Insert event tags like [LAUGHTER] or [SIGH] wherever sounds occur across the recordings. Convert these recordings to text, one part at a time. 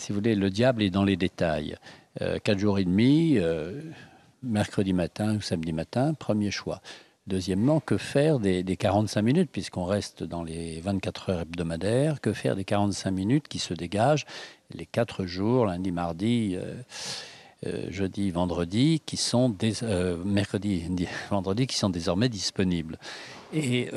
si vous voulez, le diable est dans les détails. Euh, quatre jours et demi, euh, mercredi matin ou samedi matin, premier choix. Deuxièmement, que faire des, 45 minutes, puisqu'on reste dans les 24 heures hebdomadaires, que faire des 45 minutes qui se dégagent les quatre jours, lundi, mardi, euh, jeudi, vendredi, qui sont des, mercredi, [LAUGHS] vendredi, qui sont désormais disponibles. Et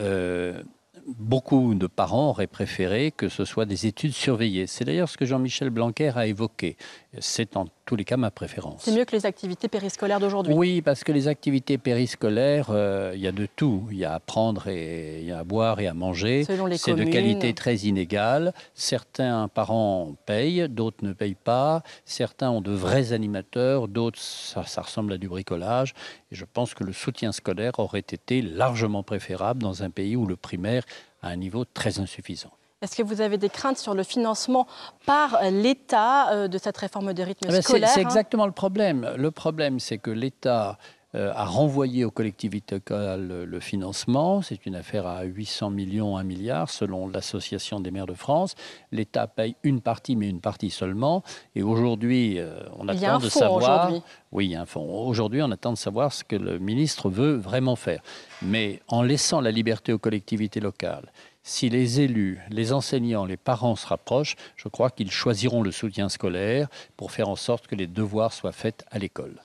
beaucoup de parents auraient préféré que ce soit des études surveillées. C'est d'ailleurs ce que Jean-Michel Blanquer a évoqué c'est en tous les cas ma préférence. C'est mieux que les activités périscolaires d'aujourd'hui. Oui, parce que les activités périscolaires, euh, il y a de tout. Il y a à prendre et y a à boire et à manger. C'est de qualité très inégale. Certains parents payent, d'autres ne payent pas. Certains ont de vrais animateurs, d'autres ça, ça, ressemble à du bricolage. Et je pense que le soutien scolaire aurait été largement préférable dans un pays où le primaire a un niveau très insuffisant. Est-ce que vous avez des craintes sur le financement par euh, l'État euh, de cette réforme de rythme ah ben, scolaire C'est hein exactement le problème. Le problème, c'est que l'État euh, a renvoyer aux collectivités locales le financement. C'est une affaire à 800 millions, 1 milliard, selon l'Association des maires de France. L'État paye une partie, mais une partie seulement. Et aujourd'hui, euh, on attend a un de savoir. Oui, il y a un fond. Aujourd'hui, on attend de savoir ce que le ministre veut vraiment faire. Mais en laissant la liberté aux collectivités locales, si les élus, les enseignants, les parents se rapprochent, je crois qu'ils choisiront le soutien scolaire pour faire en sorte que les devoirs soient faits à l'école.